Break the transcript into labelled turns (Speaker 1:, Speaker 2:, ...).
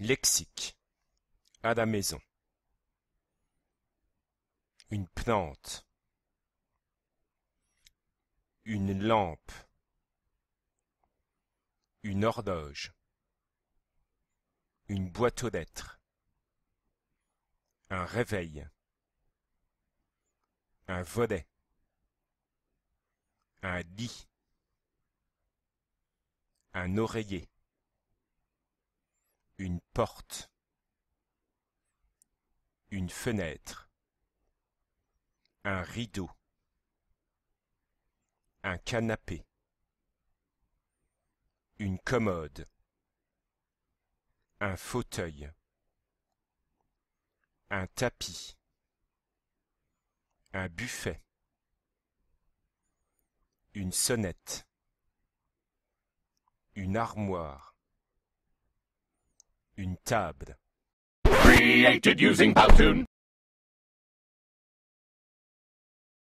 Speaker 1: Lexique À la maison. Une plante. Une lampe. Une horloge. Une boîte aux lettres. Un réveil. Un volet. Un lit. Un oreiller. Une porte. Une fenêtre. Un rideau. Un canapé. Une commode. Un fauteuil. Un tapis. Un buffet. Une sonnette. Une armoire une table.
Speaker 2: Created using Powtoon.